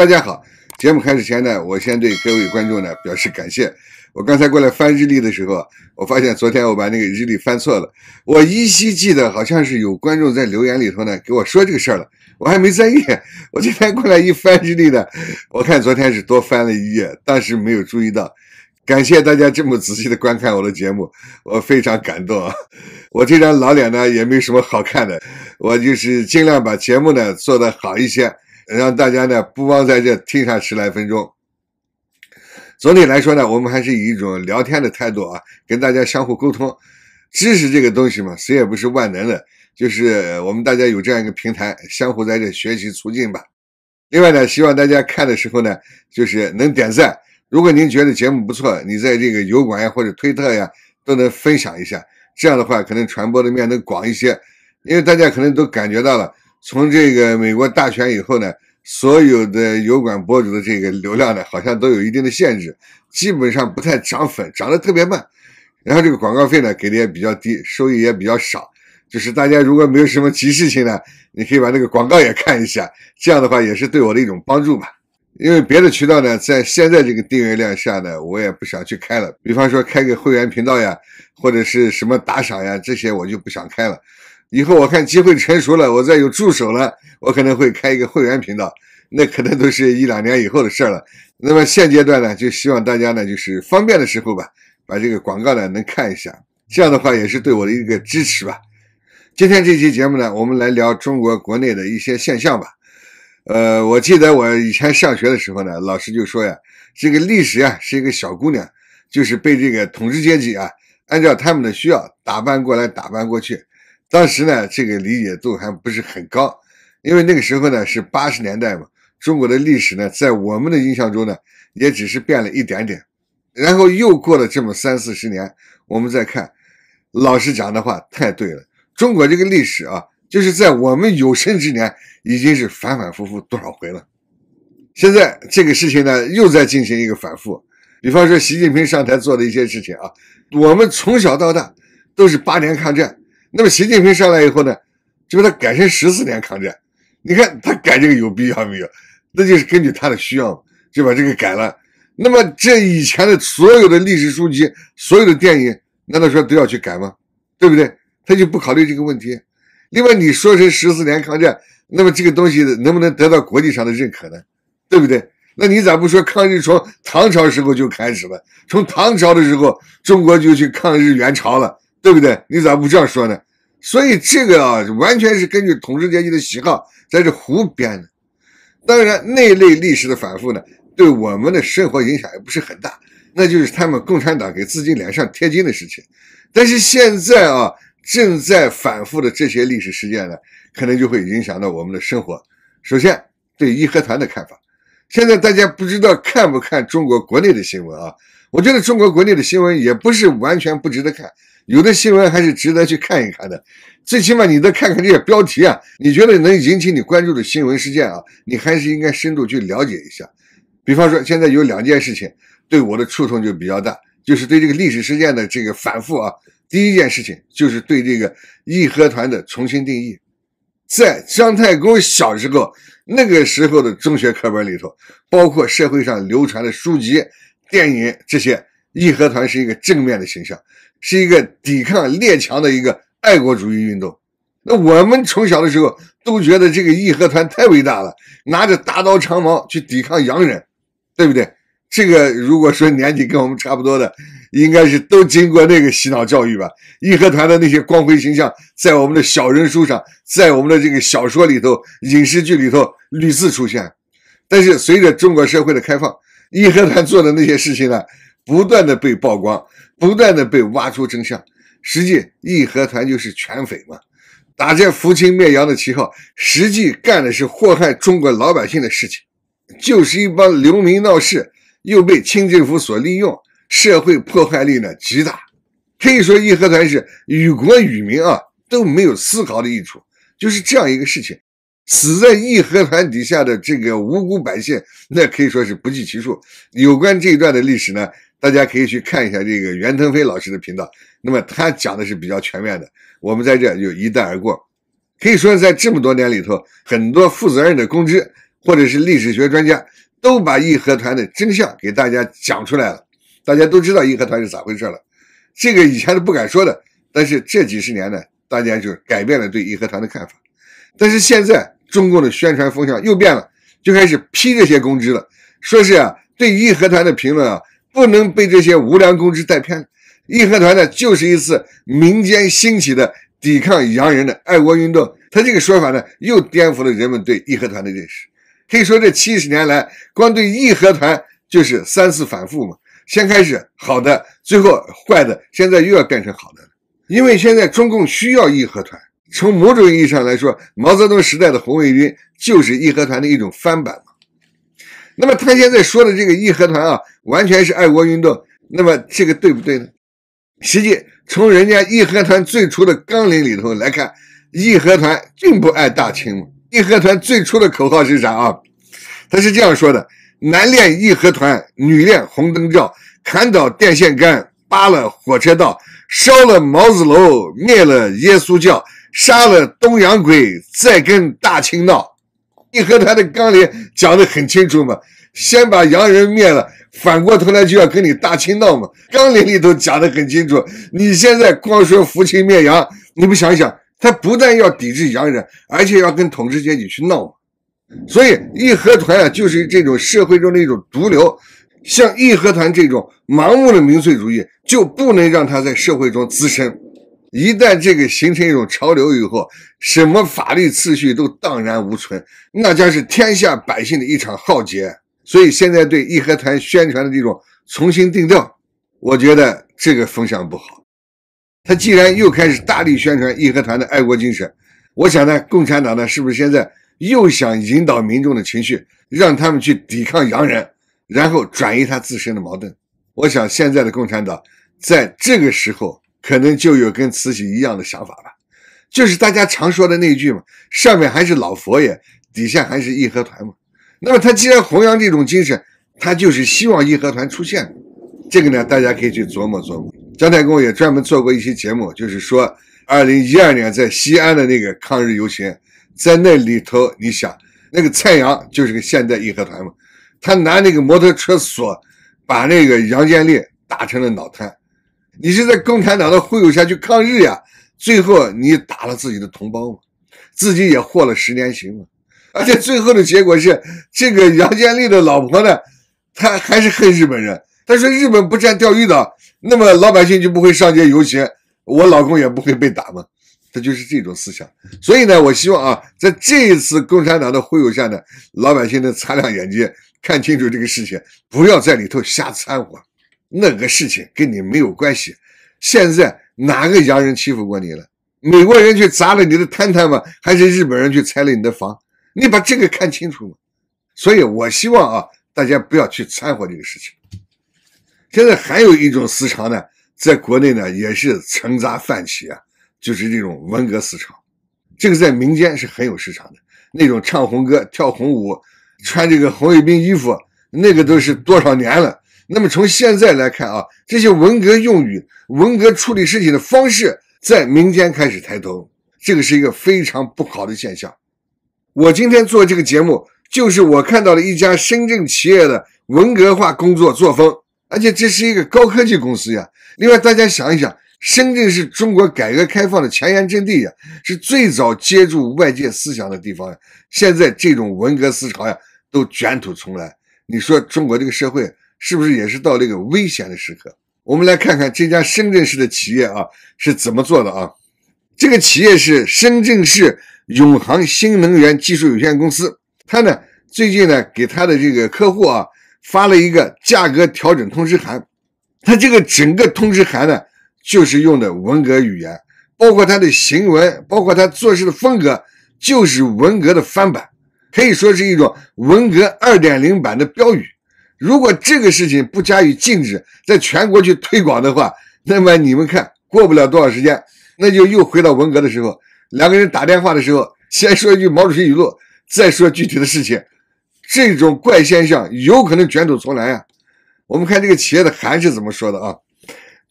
大家好，节目开始前呢，我先对各位观众呢表示感谢。我刚才过来翻日历的时候，我发现昨天我把那个日历翻错了。我依稀记得好像是有观众在留言里头呢给我说这个事儿了，我还没在意。我今天过来一翻日历呢，我看昨天是多翻了一页，当时没有注意到。感谢大家这么仔细的观看我的节目，我非常感动。我这张老脸呢也没什么好看的，我就是尽量把节目呢做得好一些。让大家呢不枉在这听上十来分钟。总体来说呢，我们还是以一种聊天的态度啊，跟大家相互沟通。知识这个东西嘛，谁也不是万能的，就是我们大家有这样一个平台，相互在这学习促进吧。另外呢，希望大家看的时候呢，就是能点赞。如果您觉得节目不错，你在这个油管呀或者推特呀都能分享一下，这样的话可能传播的面能广一些，因为大家可能都感觉到了。从这个美国大选以后呢，所有的油管博主的这个流量呢，好像都有一定的限制，基本上不太涨粉，涨得特别慢。然后这个广告费呢，给的也比较低，收益也比较少。就是大家如果没有什么急事情呢，你可以把那个广告也看一下，这样的话也是对我的一种帮助吧。因为别的渠道呢，在现在这个订阅量下呢，我也不想去开了。比方说开个会员频道呀，或者是什么打赏呀，这些我就不想开了。以后我看机会成熟了，我再有助手了，我可能会开一个会员频道，那可能都是一两年以后的事了。那么现阶段呢，就希望大家呢，就是方便的时候吧，把这个广告呢能看一下，这样的话也是对我的一个支持吧。今天这期节目呢，我们来聊中国国内的一些现象吧。呃，我记得我以前上学的时候呢，老师就说呀，这个历史啊是一个小姑娘，就是被这个统治阶级啊按照他们的需要打扮过来，打扮过去。当时呢，这个理解度还不是很高，因为那个时候呢是八十年代嘛，中国的历史呢，在我们的印象中呢，也只是变了一点点。然后又过了这么三四十年，我们再看，老师讲的话太对了。中国这个历史啊，就是在我们有生之年已经是反反复复多少回了。现在这个事情呢，又在进行一个反复。比方说习近平上台做的一些事情啊，我们从小到大都是八年抗战。那么习近平上来以后呢，就把它改成十四年抗战。你看他改这个有必要没有？那就是根据他的需要就把这个改了。那么这以前的所有的历史书籍、所有的电影，难道说都要去改吗？对不对？他就不考虑这个问题。另外你说成十四年抗战，那么这个东西能不能得到国际上的认可呢？对不对？那你咋不说抗日从唐朝时候就开始了？从唐朝的时候，中国就去抗日援朝了。对不对？你咋不这样说呢？所以这个啊，完全是根据统治阶级的喜好在这胡编的。当然，那类历史的反复呢，对我们的生活影响也不是很大。那就是他们共产党给自己脸上贴金的事情。但是现在啊，正在反复的这些历史事件呢，可能就会影响到我们的生活。首先，对义和团的看法，现在大家不知道看不看中国国内的新闻啊？我觉得中国国内的新闻也不是完全不值得看。有的新闻还是值得去看一看的，最起码你得看看这些标题啊，你觉得能引起你关注的新闻事件啊，你还是应该深度去了解一下。比方说，现在有两件事情对我的触动就比较大，就是对这个历史事件的这个反复啊。第一件事情就是对这个义和团的重新定义，在姜太公小时候那个时候的中学课本里头，包括社会上流传的书籍、电影这些，义和团是一个正面的形象。是一个抵抗列强的一个爱国主义运动。那我们从小的时候都觉得这个义和团太伟大了，拿着大刀长矛去抵抗洋人，对不对？这个如果说年纪跟我们差不多的，应该是都经过那个洗脑教育吧？义和团的那些光辉形象，在我们的小人书上，在我们的这个小说里头、影视剧里头屡次出现。但是随着中国社会的开放，义和团做的那些事情呢，不断的被曝光。不断的被挖出真相，实际义和团就是全匪嘛，打着扶清灭洋的旗号，实际干的是祸害中国老百姓的事情，就是一帮流民闹事，又被清政府所利用，社会破坏力呢极大，可以说义和团是与国与民啊都没有丝毫的益处，就是这样一个事情，死在义和团底下的这个无辜百姓，那可以说是不计其数。有关这一段的历史呢？大家可以去看一下这个袁腾飞老师的频道，那么他讲的是比较全面的。我们在这就一带而过。可以说，在这么多年里头，很多负责任的公知或者是历史学专家，都把义和团的真相给大家讲出来了。大家都知道义和团是咋回事了。这个以前是不敢说的，但是这几十年呢，大家就改变了对义和团的看法。但是现在中共的宣传风向又变了，就开始批这些公知了，说是啊，对义和团的评论啊。不能被这些无良公知带偏。义和团呢，就是一次民间兴起的抵抗洋人的爱国运动。他这个说法呢，又颠覆了人们对义和团的认识。可以说，这七十年来，光对义和团就是三次反复嘛。先开始好的，最后坏的，现在又要干成好的。因为现在中共需要义和团，从某种意义上来说，毛泽东时代的红卫兵就是义和团的一种翻版。那么他现在说的这个义和团啊，完全是爱国运动。那么这个对不对呢？实际从人家义和团最初的纲领里头来看，义和团并不爱大清嘛。义和团最初的口号是啥啊？他是这样说的：男练义和团，女练红灯照，砍倒电线杆，扒了火车道，烧了毛子楼，灭了耶稣教，杀了东洋鬼，再跟大清闹。义和团的纲领讲得很清楚嘛，先把洋人灭了，反过头来就要跟你大清闹嘛。纲领里头讲得很清楚，你现在光说扶清灭洋，你不想想，他不但要抵制洋人，而且要跟统治阶级去闹嘛。所以，义和团啊，就是这种社会中的一种毒瘤。像义和团这种盲目的民粹主义，就不能让它在社会中滋生。一旦这个形成一种潮流以后，什么法律秩序都荡然无存，那将是天下百姓的一场浩劫。所以现在对义和团宣传的这种重新定调，我觉得这个风向不好。他既然又开始大力宣传义和团的爱国精神，我想呢，共产党呢是不是现在又想引导民众的情绪，让他们去抵抗洋人，然后转移他自身的矛盾？我想现在的共产党在这个时候。可能就有跟慈禧一样的想法吧，就是大家常说的那句嘛，上面还是老佛爷，底下还是义和团嘛。那么他既然弘扬这种精神，他就是希望义和团出现。这个呢，大家可以去琢磨琢磨。姜太公也专门做过一期节目，就是说二零一二年在西安的那个抗日游行，在那里头，你想那个蔡阳就是个现代义和团嘛，他拿那个摩托车锁把那个杨建利打成了脑瘫。你是在共产党的忽悠下去抗日呀？最后你打了自己的同胞嘛，自己也获了十年刑嘛。而且最后的结果是，这个杨建立的老婆呢，她还是恨日本人。她说日本不占钓鱼岛，那么老百姓就不会上街游行，我老公也不会被打嘛。她就是这种思想。所以呢，我希望啊，在这一次共产党的忽悠下呢，老百姓能擦亮眼睛，看清楚这个事情，不要在里头瞎掺和。那个事情跟你没有关系。现在哪个洋人欺负过你了？美国人去砸了你的摊摊吗？还是日本人去拆了你的房？你把这个看清楚吗？所以，我希望啊，大家不要去掺和这个事情。现在还有一种思潮呢，在国内呢也是成杂泛起啊，就是这种文革思潮。这个在民间是很有市场的，那种唱红歌、跳红舞、穿这个红卫兵衣服，那个都是多少年了。那么从现在来看啊，这些文革用语、文革处理事情的方式在民间开始抬头，这个是一个非常不好的现象。我今天做这个节目，就是我看到了一家深圳企业的文革化工作作风，而且这是一个高科技公司呀。另外，大家想一想，深圳是中国改革开放的前沿阵地呀，是最早接触外界思想的地方呀。现在这种文革思潮呀，都卷土重来，你说中国这个社会？是不是也是到了一个危险的时刻？我们来看看这家深圳市的企业啊是怎么做的啊？这个企业是深圳市永航新能源技术有限公司，它呢最近呢给它的这个客户啊发了一个价格调整通知函，它这个整个通知函呢就是用的文革语言，包括它的行文，包括它做事的风格，就是文革的翻版，可以说是一种文革二点零版的标语。如果这个事情不加以禁止，在全国去推广的话，那么你们看，过不了多少时间，那就又回到文革的时候。两个人打电话的时候，先说一句毛主席语录，再说具体的事情，这种怪现象有可能卷土重来呀。我们看这个企业的函是怎么说的啊？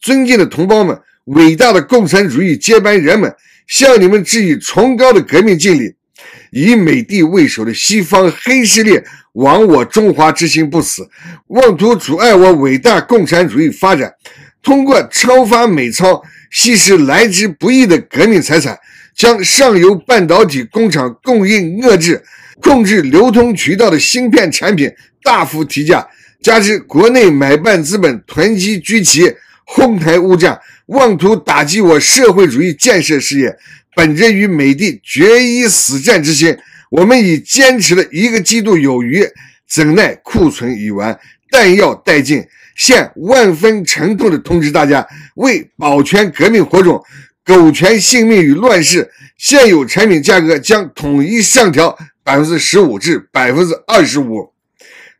尊敬的同胞们，伟大的共产主义接班人们，向你们致以崇高的革命敬礼。以美帝为首的西方黑势力亡我中华之心不死，妄图阻碍我伟大共产主义发展。通过超发美钞，吸食来之不易的革命财产，将上游半导体工厂供应遏制，控制流通渠道的芯片产品大幅提价，加之国内买办资本囤积居奇，哄抬物价，妄图打击我社会主义建设事业。本着与美帝决一死战之心，我们已坚持了一个季度有余，怎奈库存已完，弹药殆尽，现万分沉痛的通知大家：为保全革命火种，苟全性命于乱世，现有产品价格将统一上调百分之十五至百分之二十五，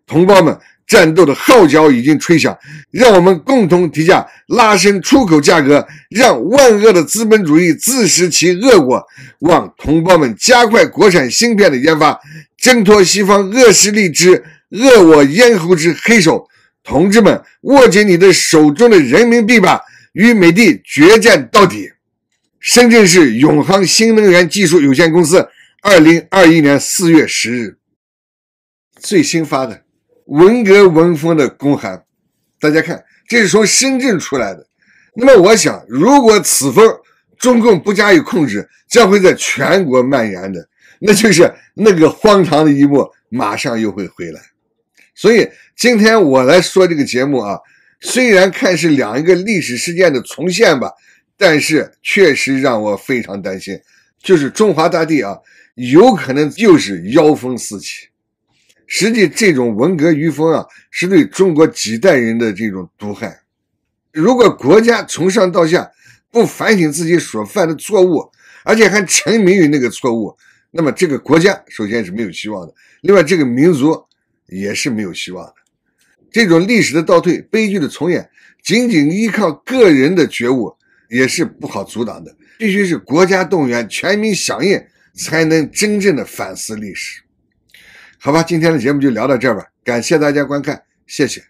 同胞们。战斗的号角已经吹响，让我们共同提价，拉升出口价格，让万恶的资本主义自食其恶果。望同胞们加快国产芯片的研发，挣脱西方恶势力之恶我咽喉之黑手。同志们，握紧你的手中的人民币吧，与美帝决战到底！深圳市永航新能源技术有限公司，二零二一年四月十日，最新发的。文革文风的公函，大家看，这是从深圳出来的。那么我想，如果此风中共不加以控制，将会在全国蔓延的，那就是那个荒唐的一幕马上又会回来。所以今天我来说这个节目啊，虽然看是两一个历史事件的重现吧，但是确实让我非常担心，就是中华大地啊，有可能又是妖风四起。实际这种文革余风啊，是对中国几代人的这种毒害。如果国家从上到下不反省自己所犯的错误，而且还沉迷于那个错误，那么这个国家首先是没有希望的。另外，这个民族也是没有希望的。这种历史的倒退、悲剧的重演，仅仅依靠个人的觉悟也是不好阻挡的。必须是国家动员、全民响应，才能真正的反思历史。好吧，今天的节目就聊到这儿吧，感谢大家观看，谢谢。